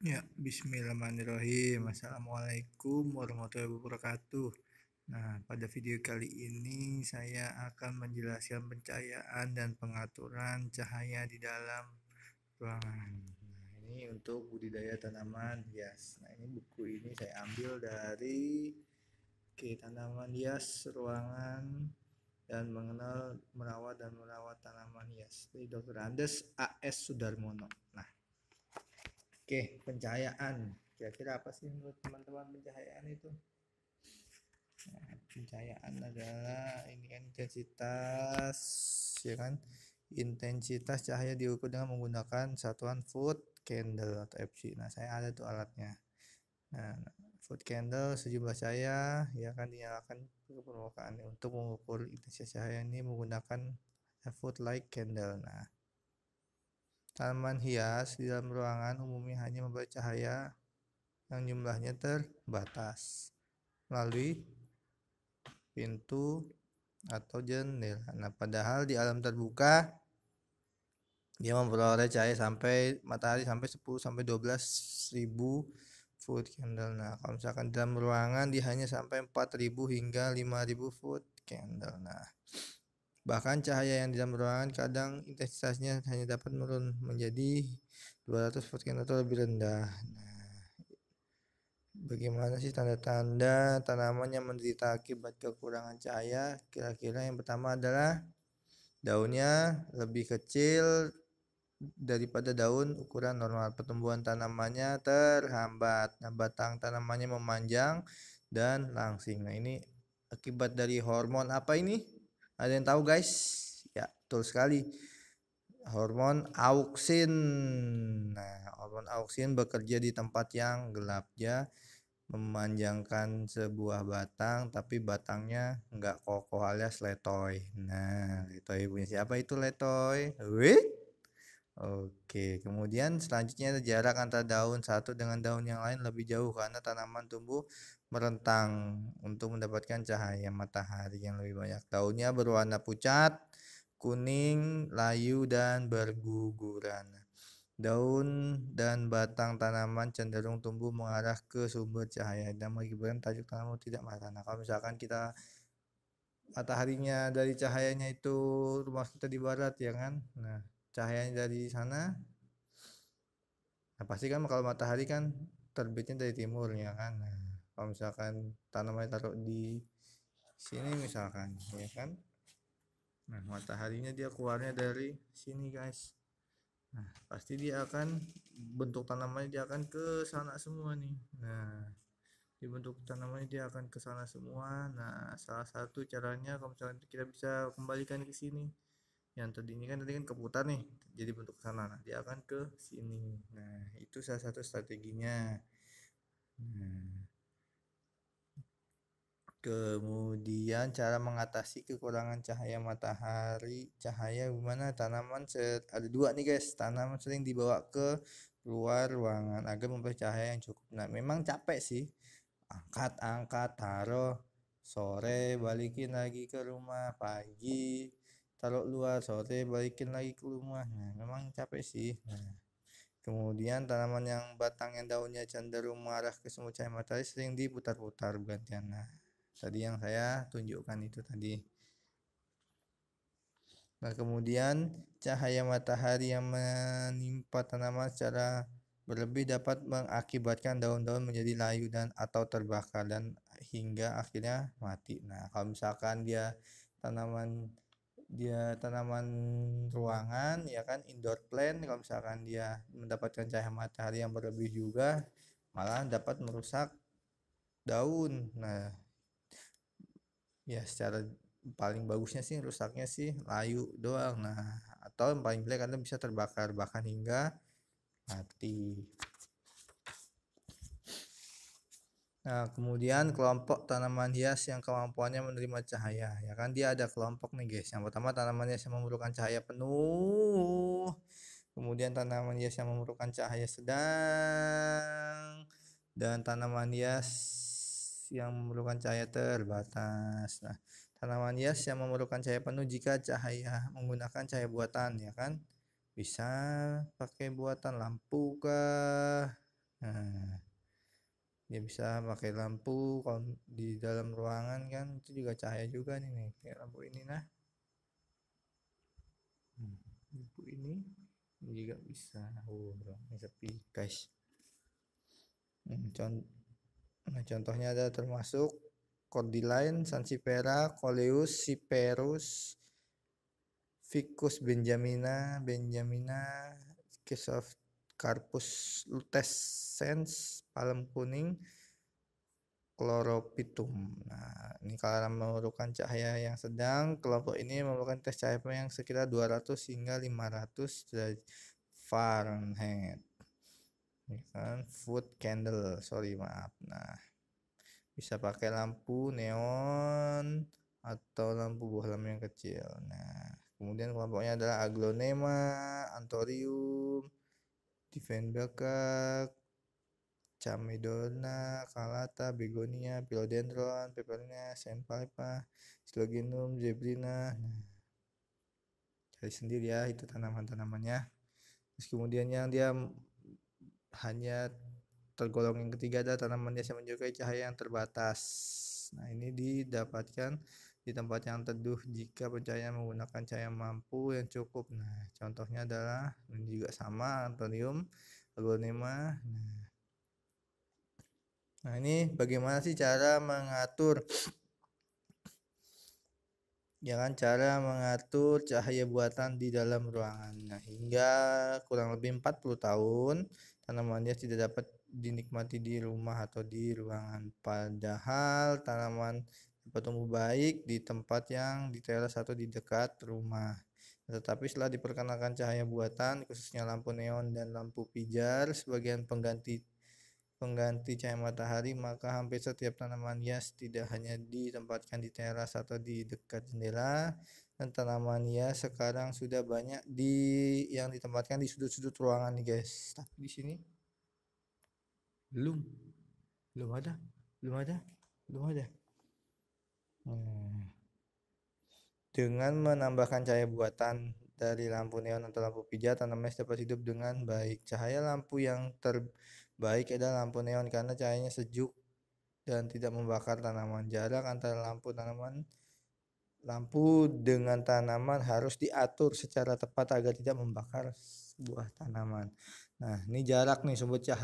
Ya, bismillahirrahmanirrahim. Assalamualaikum warahmatullahi wabarakatuh. Nah, pada video kali ini saya akan menjelaskan pencahayaan dan pengaturan cahaya di dalam ruangan. Nah, ini untuk budidaya tanaman hias. Nah, ini buku ini saya ambil dari Oke, tanaman hias ruangan dan mengenal merawat dan merawat tanaman hias dari Dr. Andes AS Sudarmono. Nah, Oke, pencahayaan. Kira-kira apa sih menurut teman-teman pencahayaan itu? Nah, pencahayaan adalah ini kan, intensitas, ya kan? Intensitas cahaya diukur dengan menggunakan satuan foot candle atau FC. Nah, saya ada tuh alatnya. Nah, foot candle sejumlah cahaya ya kan dinyalakan ke permukaan untuk mengukur intensitas cahaya ini menggunakan foot light candle. Nah, Tanaman hias di dalam ruangan umumnya hanya memberi cahaya yang jumlahnya terbatas melalui pintu atau jendela. Nah, padahal di alam terbuka dia memperoleh cahaya sampai matahari sampai 10 sampai 12 ribu foot candle. Nah, kalau misalkan dalam ruangan dia hanya sampai 4000 hingga 5000 foot candle. Nah, Bahkan cahaya yang di dalam ruangan kadang intensitasnya hanya dapat menurun menjadi 200 Wattkin atau lebih rendah. Nah, bagaimana sih tanda-tanda tanaman yang menderita akibat kekurangan cahaya? Kira-kira yang pertama adalah daunnya lebih kecil daripada daun ukuran normal. Pertumbuhan tanamannya terhambat. Nah, batang tanamannya memanjang dan langsing. Nah, ini akibat dari hormon apa ini? Ada yang tahu guys? Ya, betul sekali. Hormon auksin. Nah, hormon auksin bekerja di tempat yang gelap ya memanjangkan sebuah batang tapi batangnya nggak kokoh alias letoy. Nah, letoy punya siapa itu letoy? Wih, Oke, kemudian selanjutnya jarak antara daun satu dengan daun yang lain lebih jauh karena tanaman tumbuh merentang untuk mendapatkan cahaya matahari yang lebih banyak. Daunnya berwarna pucat, kuning, layu dan berguguran. Daun dan batang tanaman cenderung tumbuh mengarah ke sumber cahaya dan mengakibatkan tajuk tanaman tidak matang. Nah, kalau misalkan kita mataharinya dari cahayanya itu rumah kita di barat ya kan. Nah, cahayanya dari sana nah pasti kan kalau matahari kan terbitnya dari timur ya kan nah, kalau misalkan tanamannya taruh di sini misalkan ya kan nah mataharinya dia keluarnya dari sini guys nah pasti dia akan bentuk tanamannya dia akan ke sana semua nih nah dibentuk tanamannya dia akan ke sana semua. Nah, salah satu caranya kalau misalkan kita bisa kembalikan ke sini yang tadi ini kan tadi kan keputar nih jadi bentuk sana nah, dia akan ke sini nah itu salah satu strateginya nah Kemudian cara mengatasi kekurangan cahaya matahari, cahaya gimana tanaman ser ada dua nih guys, tanaman sering dibawa ke luar ruangan agar memperoleh cahaya yang cukup. Nah memang capek sih, angkat angkat taruh sore balikin lagi ke rumah pagi kalau luar sore balikin lagi ke rumah nah memang capek sih nah Kemudian tanaman yang batang yang daunnya cenderung mengarah ke semua cahaya matahari sering diputar-putar bergantian. Nah, tadi yang saya tunjukkan itu tadi. Nah, kemudian cahaya matahari yang menimpa tanaman secara berlebih dapat mengakibatkan daun-daun menjadi layu dan atau terbakar dan hingga akhirnya mati. Nah, kalau misalkan dia tanaman dia tanaman ruangan ya kan indoor plant kalau misalkan dia mendapatkan cahaya matahari yang berlebih juga malah dapat merusak daun nah ya secara paling bagusnya sih rusaknya sih layu doang nah atau yang paling jelek anda bisa terbakar bahkan hingga mati Nah, kemudian kelompok tanaman hias yang kemampuannya menerima cahaya, ya kan? Dia ada kelompok nih, guys. Yang pertama tanaman hias yang memerlukan cahaya penuh. Kemudian tanaman hias yang memerlukan cahaya sedang dan tanaman hias yang memerlukan cahaya terbatas. Nah, tanaman hias yang memerlukan cahaya penuh jika cahaya menggunakan cahaya buatan, ya kan? Bisa pakai buatan lampu kah? Nah, dia bisa pakai lampu kalau di dalam ruangan kan itu juga cahaya juga nih nih kayak lampu ini nah hmm. lampu ini juga bisa oh bro ini sepi guys hmm, contoh nah contohnya ada termasuk cordyline sansipera coleus siperus ficus benjamina benjamina case of Carpus lutescens palem kuning kloropitum. Nah, ini karena memerlukan cahaya yang sedang, kelompok ini memerlukan tes cahaya yang sekitar 200 hingga 500 derajat Fahrenheit. Ini kan food candle, sorry maaf. Nah, bisa pakai lampu neon atau lampu bohlam yang kecil. Nah, kemudian kelompoknya adalah aglonema, antorium, Diefenbachia, Chamedona, kalata, Begonia, Philodendron, Pepernia, Senpalpa, Sloginum, Zebrina. Nah, cari sendiri ya itu tanaman-tanamannya. Terus kemudian yang dia hanya tergolong yang ketiga ada tanaman yang menyukai cahaya yang terbatas. Nah, ini didapatkan di tempat yang teduh jika pencahayaan menggunakan cahaya mampu yang cukup. Nah, contohnya adalah ini juga sama antonium aglonema. Nah, nah ini bagaimana sih cara mengatur jangan ya cara mengatur cahaya buatan di dalam ruangan. Nah, hingga kurang lebih 40 tahun tanamannya tidak dapat dinikmati di rumah atau di ruangan. Padahal tanaman bertumbuh baik di tempat yang di teras atau di dekat rumah. Tetapi setelah diperkenalkan cahaya buatan, khususnya lampu neon dan lampu pijar sebagian pengganti pengganti cahaya matahari, maka hampir setiap tanaman hias tidak hanya ditempatkan di teras atau di dekat jendela, dan tanaman hias sekarang sudah banyak di yang ditempatkan di sudut-sudut ruangan nih guys. Tapi di sini belum, belum ada, belum ada, belum ada. Hmm. Dengan menambahkan cahaya buatan dari lampu neon atau lampu pijat, tanaman dapat hidup dengan baik. Cahaya lampu yang terbaik adalah lampu neon karena cahayanya sejuk dan tidak membakar tanaman. Jarak antara lampu tanaman lampu dengan tanaman harus diatur secara tepat agar tidak membakar buah tanaman. Nah, ini jarak nih sumber cahaya